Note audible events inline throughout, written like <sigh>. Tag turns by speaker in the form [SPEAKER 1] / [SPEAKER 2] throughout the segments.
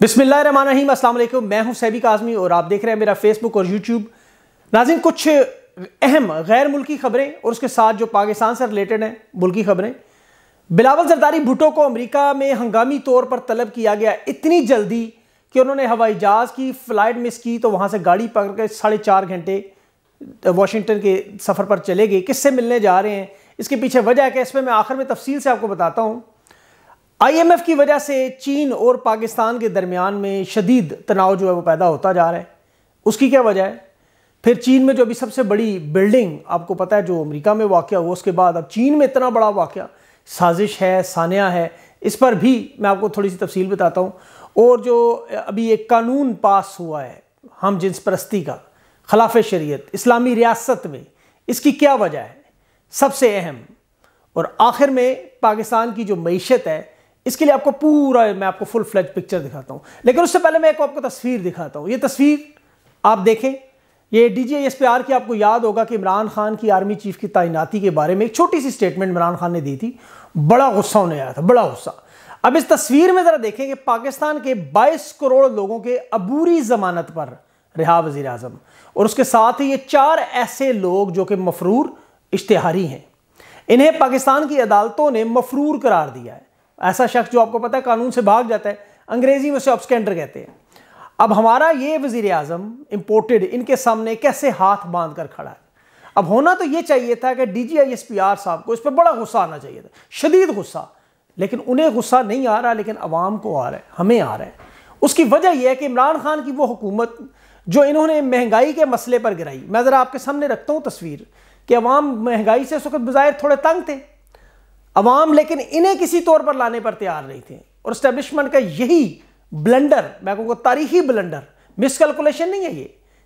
[SPEAKER 1] बिस्मिल्लाम असल मैं हूं सैबिक आज़मी और आप देख रहे हैं मेरा फेसबुक और यूट्यूब नाजिन कुछ अहम गैर मुल्की खबरें और उसके साथ जो पाकिस्तान से रिलेटेड हैं मुल्की खबरें बिलावल जरदारी भुटो को अमेरिका में हंगामी तौर पर तलब किया गया इतनी जल्दी कि उन्होंने हवाई जहाज़ की फ़्लाइट मिस की तो वहाँ से गाड़ी पकड़ कर साढ़े चार घंटे वाशिंगटन के सफ़र पर चले गए किससे मिलने जा रहे हैं इसके पीछे वजह क्या है इस पर मैं आखिर में तफसील से आपको बताता हूँ आईएमएफ की वजह से चीन और पाकिस्तान के दरमियान में शदीद तनाव जो है वो पैदा होता जा रहा है उसकी क्या वजह है फिर चीन में जो अभी सबसे बड़ी बिल्डिंग आपको पता है जो अमेरिका में वाक़ हुआ उसके बाद अब चीन में इतना बड़ा वाक़ साजिश है सानिया है इस पर भी मैं आपको थोड़ी सी तफसील बताता हूँ और जो अभी एक कानून पास हुआ है हम जिन्स परस्ती का खिलाफ शरीत इस्लामी रियासत में इसकी क्या वजह है सबसे अहम और आखिर में पाकिस्तान की जो मीशत है इसके लिए आपको पूरा मैं आपको फुल फ्लैज पिक्चर दिखाता हूँ लेकिन उससे पहले मैं एक आपको तस्वीर दिखाता हूँ ये तस्वीर आप देखें ये D G S P R की आपको याद होगा कि इमरान खान की आर्मी चीफ की तैनाती के बारे में एक छोटी सी स्टेटमेंट इमरान खान ने दी थी बड़ा गुस्सा उन्हें आया था बड़ा गुस्सा अब इस तस्वीर में ज़रा देखें कि पाकिस्तान के 22 करोड़ लोगों के अबूरी जमानत पर रिहा वजीर अजम और उसके साथ ही ये चार ऐसे लोग जो कि मफरूर इश्तहारी हैं इन्हें पाकिस्तान की अदालतों ने मफरूर करार दिया है ऐसा शख्स जो आपको पता है कानून से भाग जाता है अंग्रेज़ी में उसे ऑब्सकेंडर कहते हैं अब हमारा ये वजीर अजम इम्पोर्टेड इनके सामने कैसे हाथ बांध कर खड़ा है अब होना तो ये चाहिए था कि D G I S P R साहब को इस पर बड़ा गुस्सा आना चाहिए था शदीद गुस्सा लेकिन उन्हें गुस्सा नहीं आ रहा लेकिन अवाम को आ रहा है हमें आ रहा है उसकी वजह यह है कि इमरान खान की वो हुकूमत जो इन्होंने महंगाई के मसले पर गिराई मैं ज़रा आपके सामने रखता हूँ तस्वीर कि अवाम महंगाई से उस वक्त बाज़ाहिर थोड़े तंग थे अवाम लेकिन इन्हें किसी तौर पर लाने पर तैयार नहीं थे और इस्टेब्लिशमेंट का यही ब्लंडर मैं कहूँगा तारीखी ब्लंडर मिसकैलकुलेशन नहीं है ये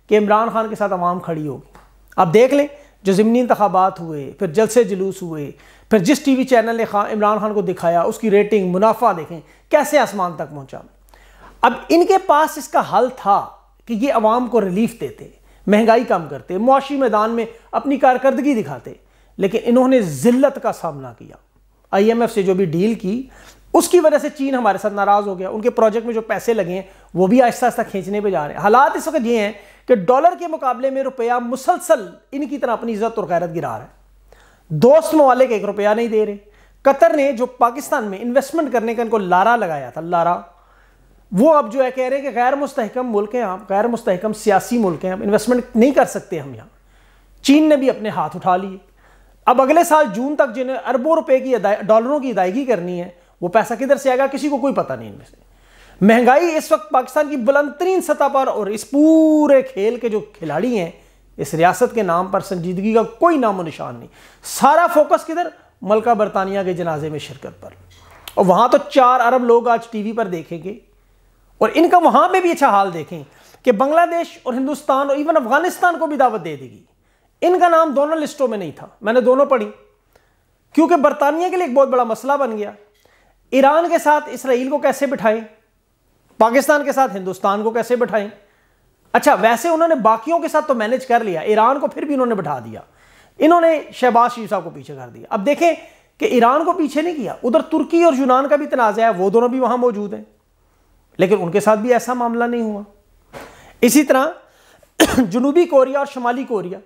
[SPEAKER 1] कि इमरान खान के साथ अवाम खड़ी होगी आप देख लें जो ज़मनी इंतबात हुए फिर जलसे जुलूस हुए फिर जिस टी वी चैनल ने खान इमरान खान को दिखाया उसकी रेटिंग मुनाफा देखें कैसे आसमान तक पहुँचा अब इनके पास इसका हल था कि ये अवाम को रिलीफ देते महंगाई कम करते मुआशी मैदान में अपनी कारकर्दगी दिखाते लेकिन इन्होंने ज़िल्लत का सामना किया आईएमएफ से जो भी डील की उसकी वजह से चीन हमारे साथ नाराज़ हो गया उनके प्रोजेक्ट में जो पैसे लगे हैं वो भी आहिस्ता आहिस्ता खींचने पे जा रहे हैं हालात इस वक्त ये हैं कि डॉलर के मुकाबले में रुपया मुसलसल इनकी तरह अपनी इज्जत और गैरत गिरा रहा है दोस्त ममालिक एक रुपया नहीं दे रहे कतर ने जो पाकिस्तान में इन्वेस्टमेंट करने का इनको लारा लगाया था लारा वो अब जो है कह रहे हैं कि गैर मुस्तकम मुल्क हैं आप गैर मुस्तकम सियासी मुल्क हैं आप इन्वेस्टमेंट नहीं कर सकते हम यहाँ चीन ने भी अपने हाथ उठा लिए अब अगले साल जून तक जिन्हें अरबों रुपए की डॉलरों की अदायगी करनी है वो पैसा किधर से आएगा किसी को कोई पता नहीं इनमें से महंगाई इस वक्त पाकिस्तान की बुलंदतरीन सतह पर और इस पूरे खेल के जो खिलाड़ी हैं इस रियासत के नाम पर संजीदगी का कोई नामो निशान नहीं सारा फोकस किधर मलका बरतानिया के जनाजे में शिरकत पर और वहाँ तो चार अरब लोग आज टीवी पर देखेंगे और इनका वहाँ पर भी अच्छा हाल देखें कि बांग्लादेश और हिंदुस्तान और इवन अफगानिस्तान को भी दावत दे देगी इनका नाम दोनों लिस्टों में नहीं था मैंने दोनों पढ़ी क्योंकि बरतानिया के लिए एक बहुत बड़ा मसला बन गया ईरान के साथ इसराइल को कैसे बिठाएं पाकिस्तान के साथ हिंदुस्तान को कैसे बिठाएं अच्छा वैसे उन्होंने बाकियों के साथ तो मैनेज कर लिया ईरान को फिर भी उन्होंने बिठा दिया इन्होंने शहबाज शीशा को पीछे कर दिया अब देखें कि ईरान को पीछे नहीं किया उधर तुर्की और यूनान का भी तनाज़ा है वो दोनों भी वहां मौजूद हैं लेकिन उनके साथ भी ऐसा मामला नहीं हुआ इसी तरह <clears throat> जनूबी कोरिया और शुमाली कोरिया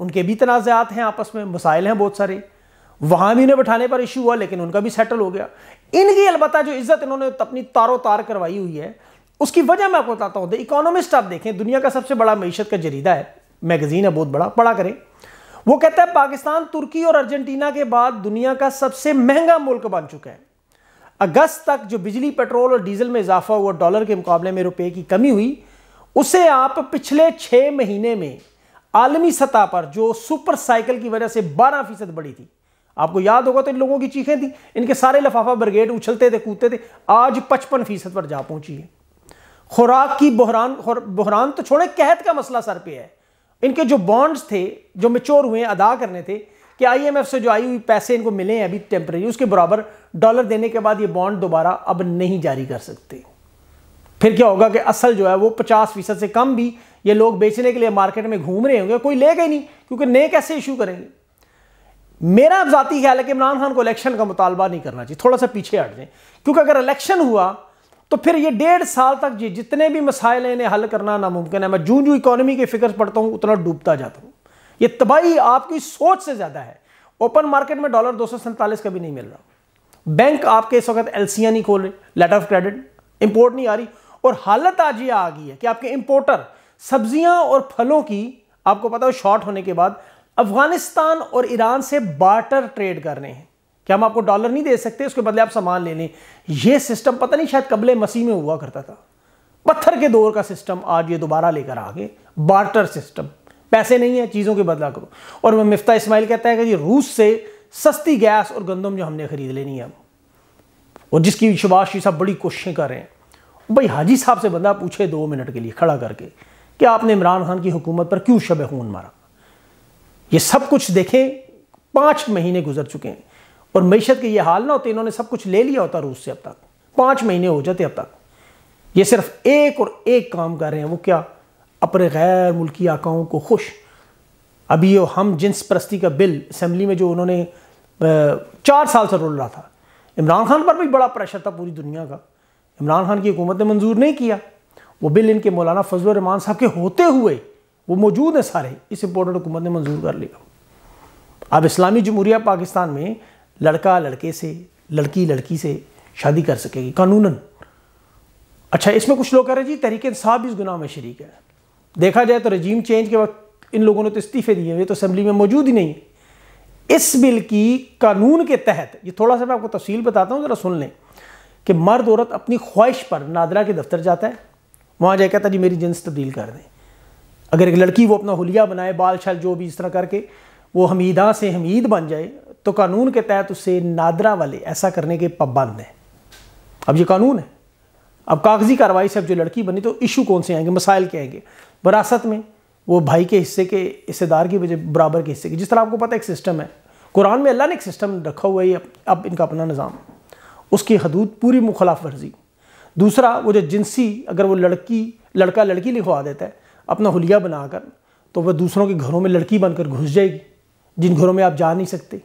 [SPEAKER 1] उनके भी तनाज़ात हैं आपस में मसाइल हैं बहुत सारे वहाँ भी उन्हें बैठाने पर इशू हुआ लेकिन उनका भी सेटल हो गया इनकी अलबत् जो इज्जत इन्होंने अपनी तारो तार करवाई हुई है उसकी वजह मैं आपको बताता हूँ द इकोनॉमिस्ट आप देखें दुनिया का सबसे बड़ा मीशत का जरीदा है मैगजीन है बहुत बड़ा पढ़ा करें वो कहता है पाकिस्तान तुर्की और अर्जेंटीना के बाद दुनिया का सबसे महंगा मुल्क बन चुका है अगस्त तक जो बिजली पेट्रोल और डीजल में इजाफा हुआ डॉलर के मुकाबले में रुपए की कमी हुई उसे आप पिछले छः महीने में आलमी सतह पर जो सुपर साइकिल की वजह से 12 फीसद बढ़ी थी आपको याद होगा तो इन लोगों की चीखें थी इनके सारे लफाफा ब्रिगेड उछलते थे कूदते थे आज पचपन फीसद पर जा पहुंची है खुराक की बहरान बहरान तो छोड़े कहत का मसला सर पे है इनके जो बॉन्ड्स थे जो मेच्योर हुए अदा करने थे कि आईएमएफ से जो आई हुई पैसे इनको मिले हैं अभी टेम्प्रेरी उसके बराबर डॉलर देने के बाद ये बॉन्ड दोबारा अब नहीं जारी कर सकते फिर क्या होगा कि असल जो है वो पचास फीसद से कम भी ये लोग बेचने के लिए मार्केट में घूम रहे होंगे कोई लेगा ही नहीं क्योंकि नए कैसे इशू करेंगे मेरा जाती ख्याल है कि इमरान खान को इलेक्शन का मुतालबा नहीं करना चाहिए थोड़ा सा पीछे हट जाए क्योंकि अगर इलेक्शन हुआ तो फिर ये डेढ़ साल तक जी जितने भी मसाइल हैं इन्हें हल करना नामुमकिन है मैं जूं जूं इकोनॉमी की फिक्र पढ़ता हूँ उतना डूबता जाता हूँ ये तबाही आपकी सोच से ज़्यादा है ओपन मार्केट में डॉलर दो का भी नहीं मिल रहा बैंक आपके इस वक्त एलसियाँ नहीं खोल रहे लेटर ऑफ क्रेडिट इंपोर्ट नहीं आ रही और हालत आज ये आ गई है कि आपके इंपोर्टर सब्जियां और फलों की आपको पता हो शॉर्ट होने के बाद अफगानिस्तान और ईरान से बार्टर ट्रेड करने हैं क्या हम आपको डॉलर नहीं दे सकते उसके बदले आप सामान ले लें यह सिस्टम पता नहीं शायद कबले मसीह में हुआ करता था पत्थर के दौर का सिस्टम आज ये दोबारा लेकर आ गए बार्टर सिस्टम पैसे नहीं है चीज़ों के बदला करो और मिफ्ता इस्माइल कहता है कि जी रूस से सस्ती गैस और गंदम जो हमने खरीद लेनी है और जिसकी शबाश साहब बड़ी कोशिशें कर रहे हैं भाई हाजी साहब से बंदा पूछे दो मिनट के लिए खड़ा करके कि आपने इमरान खान की हुकूमत पर क्यों शब खून मारा ये सब कुछ देखें पाँच महीने गुजर चुके हैं और मीशत के ये हाल ना होते इन्होंने सब कुछ ले लिया होता रूस से अब तक पाँच महीने हो जाते अब तक ये सिर्फ एक और एक काम कर रहे हैं वो क्या अपने गैर मुल्की आकाओं को खुश अभी ये हम जिन्स परस्ती का बिल असम्बली में जो उन्होंने चार साल से रोल रहा था इमरान खान पर भी बड़ा प्रेशर था पूरी दुनिया का इमरान खान की हुकूमत ने मंजूर नहीं किया वो बिल इनके मौलाना फजल रहमान साहब के होते हुए वो मौजूद हैं सारे इस इम्पोर्टेंट हुकूमत ने मंजूर कर लिया अब इस्लामी जमहूरिया पाकिस्तान में लड़का लड़के से लड़की लड़की से शादी कर सकेगी कानूनन अच्छा इसमें कुछ लोग कह रहे जी तहरीक साहब भी इस गुनाह में शरीक है देखा जाए तो रजीम चेंज के वक्त इन लोगों ने तो इस्तीफे दिए हुए तो असम्बली में मौजूद ही नहीं इस बिल की कानून के तहत ये थोड़ा सा मैं आपको तफसील बताता हूँ ज़रा सुन लें कि मर्द औरत अपनी ख्वाहिश पर नादरा के दफ्तर जाता है वहाँ जाए कहता जी मेरी जिन्स तब्दील तो कर दें अगर एक लड़की वो अपना हुलिया बनाए बाल शाल जो भी इस तरह करके वो हमीदा से हमीद बन जाए तो कानून के तहत उससे नादरा वाले ऐसा करने के पाबंद हैं अब ये कानून है अब कागजी कार्रवाई से अब जो लड़की बनी तो इशू कौन से आएंगे मसाइल के आएंगे वरासत में वो भाई के हिस्से के हिस्सेदार की वजह बराबर के हिस्से की जिस तरह आपको पता है एक सिस्टम है कुरान में अल्लाह ने एक सिस्टम रखा हुआ है अब इनका अपना निज़ाम उसकी हदूद पूरी मुखलाफ वर्जी दूसरा वो जो जिनसी अगर वो लड़की लड़का लड़की लिखवा देता है अपना हुलिया बनाकर तो वह दूसरों के घरों में लड़की बनकर घुस जाएगी जिन घरों में आप जा नहीं सकते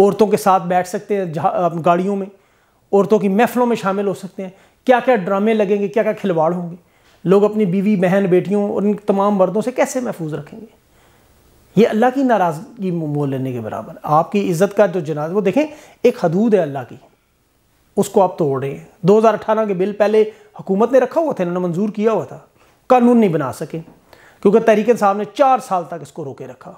[SPEAKER 1] औरतों के साथ बैठ सकते हैं गाड़ियों में औरतों की महफलों में शामिल हो सकते हैं क्या क्या ड्रामे लगेंगे क्या क्या खिलवाड़ होंगे लोग अपनी बीवी बहन बेटियों और इन तमाम मर्दों से कैसे महफूज रखेंगे ये अल्लाह की नाराज़गी मोल लेने के बराबर आपकी इज़्ज़त का जो जनाज वो देखें एक हदूद है अल्लाह की उसको आप तोड़ रहे हैं 2018 के बिल पहले हुकूमत ने रखा हुआ था इन्होंने मंजूर किया हुआ था कानून नहीं बना सके क्योंकि तहरीक साहब ने चार साल तक इसको रोके रखा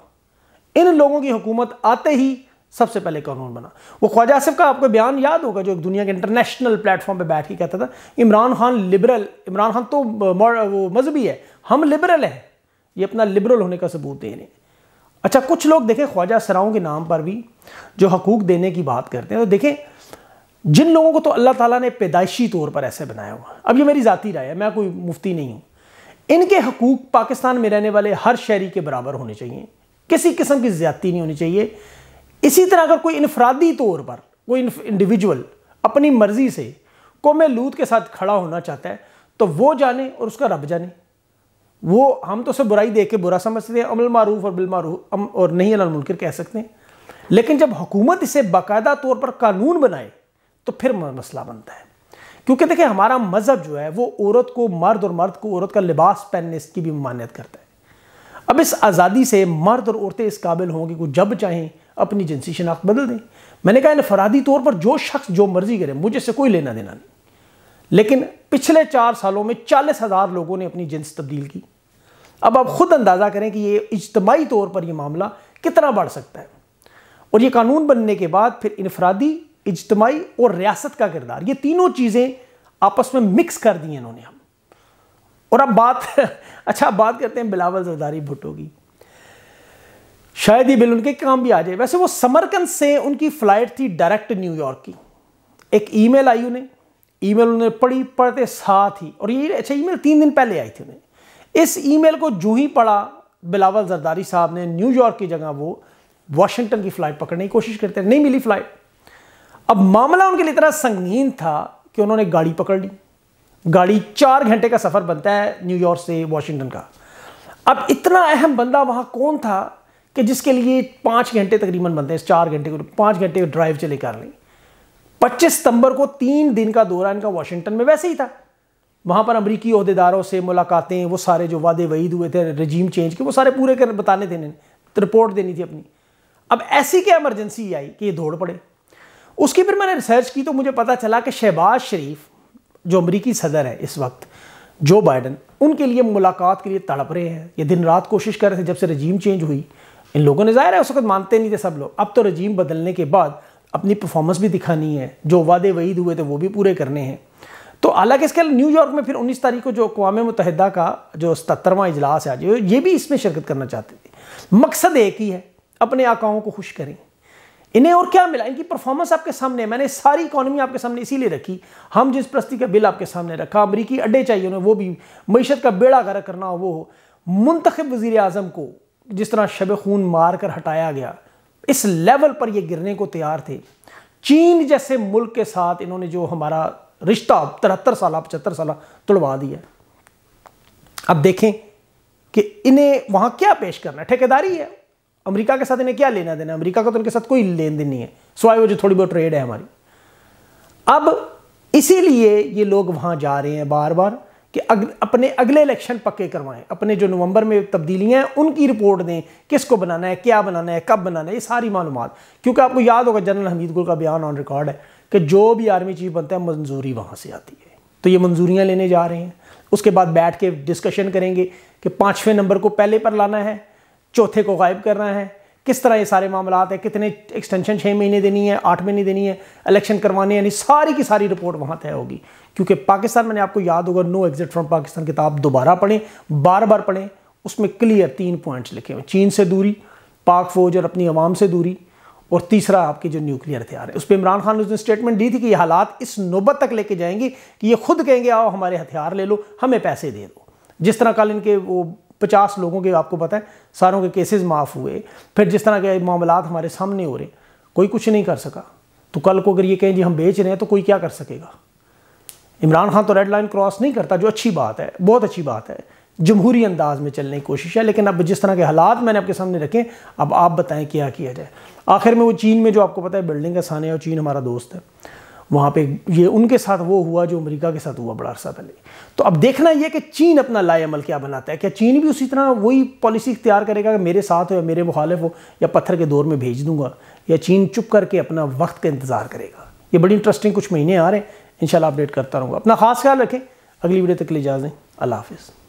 [SPEAKER 1] इन लोगों की हुकूमत आते ही सबसे पहले कानून बना वो ख्वाजा आसिफ का आपको बयान याद होगा जो एक दुनिया के इंटरनेशनल प्लेटफॉर्म पे बैठ के कहता था इमरान खान लिबरल इमरान खान तो वो मजहबी है हम लिबरल हैं ये अपना लिबरल होने का सबूत दे रहे हैं अच्छा कुछ लोग देखें ख्वाजा सराओं के नाम पर भी जो हकूक देने की बात करते हैं तो देखें जिन लोगों को तो अल्लाह ताला ने पैदाइशी तौर पर ऐसे बनाया हुआ अब ये मेरी ज़ाती राय है मैं कोई मुफ्ती नहीं हूँ इनके हकूक़ पाकिस्तान में रहने वाले हर शहरी के बराबर होने चाहिए किसी किस्म की ज़्यादती नहीं होनी चाहिए इसी तरह अगर कोई इनफरादी तौर पर कोई इंडिविजुअल अपनी मर्ज़ी से कौम लूत के साथ खड़ा होना चाहता है तो वो जाने और उसका रब जाने वो हम तो उसे बुराई दे के बुरा समझते हैं अमल मारूफ और बिलमारूफ और नहीं अनमुनकर कह सकते हैं लेकिन जब हुकूमत इसे बाकायदा तौर पर कानून बनाए तो फिर मसला बनता है क्योंकि देखिए हमारा मज़हब जो है वो औरत को मर्द और मर्द को औरत का लिबास पहनने की भी मान्यत करता है अब इस आज़ादी से मर्द और औरतें इस काबिल होंगी कि जब चाहें अपनी जिनसी शनाख्त बदल दें मैंने कहा इनफरादी तौर पर जो शख्स जो मर्जी करे मुझे से कोई लेना देना नहीं लेकिन पिछले चार सालों में चालीस हज़ार लोगों ने अपनी जिन्स तब्दील की अब आप ख़ुद अंदाज़ा करें कि ये इज्तमाही तौर पर यह मामला कितना बढ़ सकता है और ये कानून बनने के बाद फिर इनफरादी इजतमाही और रियासत का किरदार ये तीनों चीज़ें आपस में मिक्स कर दी इन्होंने हम और अब बात <laughs> अच्छा बात करते हैं बिलावल जरदारी भुट्टो की शायद ही बिल उनके काम भी आ जाए वैसे वो समरकंद से उनकी फ़्लाइट थी डायरेक्ट न्यूयॉर्क की एक ईमेल आई उन्हें ईमेल उन्हें पढ़ी पढ़ते साथ ही और ये अच्छा ईमेल तीन दिन पहले आई थी उन्हें इस ईमेल को जू ही पढ़ा बिलावल जरदारी साहब ने न्यूयॉर्क की जगह वो वाशिंगटन की फ़्लाइट पकड़ने की कोशिश करते नहीं मिली फ़्लाइट अब मामला उनके लिए इतना संगीन था कि उन्होंने गाड़ी पकड़ ली गाड़ी चार घंटे का सफ़र बनता है न्यूयॉर्क से वॉशिंगटन का अब इतना अहम बंदा वहां कौन था कि जिसके लिए पाँच घंटे तकरीबन बनते हैं चार घंटे को पाँच घंटे ड्राइव चले कर ली पच्चीस सितंबर को तीन दिन का दौरा इनका वाशिंगटन में वैसे ही था वहां पर अमरीकी अहदेदारों से मुलाकातें वो सारे जो वादे वहीद हुए थे रजीम चेंज के वो सारे पूरे कर बताने थे इन्हें रिपोर्ट देनी थी अपनी अब ऐसी क्या इमरजेंसी आई कि ये दौड़ पड़े उसकी फिर मैंने रिसर्च की तो मुझे पता चला कि शहबाज शरीफ जो अमरीकी सदर है इस वक्त जो बाइडन उनके लिए मुलाकात के लिए तड़प रहे हैं ये दिन रात कोशिश कर रहे थे जब से रजीम चेंज हुई इन लोगों ने जाहिर है उस वक्त मानते नहीं थे सब लोग अब तो रजीम बदलने के बाद अपनी परफॉर्मेंस भी दिखानी है जो वादे वहीद हुए थे वो भी पूरे करने हैं तो हालांकि इसके न्यूयॉर्क में फिर 19 तारीख को जो अकवा मुतहदा का जो सतरवा इजलास है आज ये भी इसमें शिरकत करना चाहते थे मकसद एक ही है अपने आकाओं को खुश करें इन्हें और क्या मिला इनकी परफॉर्मेंस आपके सामने मैंने सारी इकोनॉमी आपके सामने इसीलिए रखी हम जिस प्रस्ती का बिल आपके सामने रखा अमरीकी अड्डे चाहिए उन्हें वो भी मीशत का बेड़ा गर करना हो वो हो मुंतखब वजीर अजम को जिस तरह शब खून मार कर हटाया गया इस लेवल पर ये गिरने को तैयार थे चीन जैसे मुल्क के साथ इन्होंने जो हमारा रिश्ता तिहत्तर साल पचहत्तर साल तुड़वा दिया अब देखें कि इन्हें वहां क्या पेश करना है ठेकेदारी है अमेरिका के साथ इन्हें क्या लेना देना अमेरिका का तो इनके साथ कोई लेन देन नहीं है सवाए वो जो थोड़ी बहुत ट्रेड है हमारी अब इसीलिए ये लोग वहाँ जा रहे हैं बार बार कि अग, अपने अगले इलेक्शन पक्के करवाएं अपने जो नवंबर में तब्दीलियां हैं उनकी रिपोर्ट दें किसको बनाना है क्या बनाना है कब बनाना है ये सारी मालूम क्योंकि आपको याद होगा जनरल हमीद गुल का बयान ऑन रिकॉर्ड है कि जो भी आर्मी चीफ बनता है मंजूरी वहाँ से आती है तो ये मंजूरियाँ लेने जा रहे हैं उसके बाद बैठ के डिस्कशन करेंगे कि पाँचवें नंबर को पहले पर लाना है चौथे को गायब करना है किस तरह ये सारे मामला हैं कितने एक्सटेंशन छः महीने देनी है आठ महीने देनी है इलेक्शन करवाने यानी सारी की सारी रिपोर्ट वहाँ तय होगी क्योंकि पाकिस्तान मैंने आपको याद होगा नो एग्जिट फ्रॉम पाकिस्तान किताब दोबारा पढ़ें बार बार पढ़ें उसमें क्लियर तीन पॉइंट्स लिखे हुए चीन से दूरी पाक फौज और अपनी आवाम से दूरी और तीसरा आपके जो न्यूक्लियर हथियार है उस पर इमरान खान ने उसने स्टेटमेंट दी थी कि ये हालात इस नौबत तक लेके जाएंगी कि ये खुद कहेंगे आओ हमारे हथियार ले लो हमें पैसे दे दो जिस तरह कल इनके वो पचास लोगों के आपको पता है सारों के केसेस माफ़ हुए फिर जिस तरह के मामला हमारे सामने हो रहे कोई कुछ नहीं कर सका तो कल को अगर ये कहें जी हम बेच रहे हैं तो कोई क्या कर सकेगा इमरान खान तो रेड लाइन क्रॉस नहीं करता जो अच्छी बात है बहुत अच्छी बात है जमहूरी अंदाज में चलने की कोशिश है लेकिन अब जिस तरह के हालात मैंने आपके सामने रखे अब आप बताएं क्या किया जाए आखिर में वो चीन में जो आपको पता है बिल्डिंग का सान है और चीन हमारा दोस्त है वहाँ पे ये उनके साथ वो हुआ जो अमेरिका के साथ हुआ बड़ा अरसा पहले तो अब देखना यह कि चीन अपना लाएमल क्या बनाता है क्या चीन भी उसी तरह वही पॉलिसी इख्तियार करेगा कि मेरे साथ हो या मेरे मुखालिफ हो या पत्थर के दौर में भेज दूंगा या चीन चुप करके अपना वक्त का इंतज़ार करेगा ये बड़ी इंटरेस्टिंग कुछ महीने आ रहे हैं इन अपडेट करता रहूँगा अपना खास ख्याल रखें अगली वीडियो तक के लिए इजाज़ें अल्लाह हाफिज़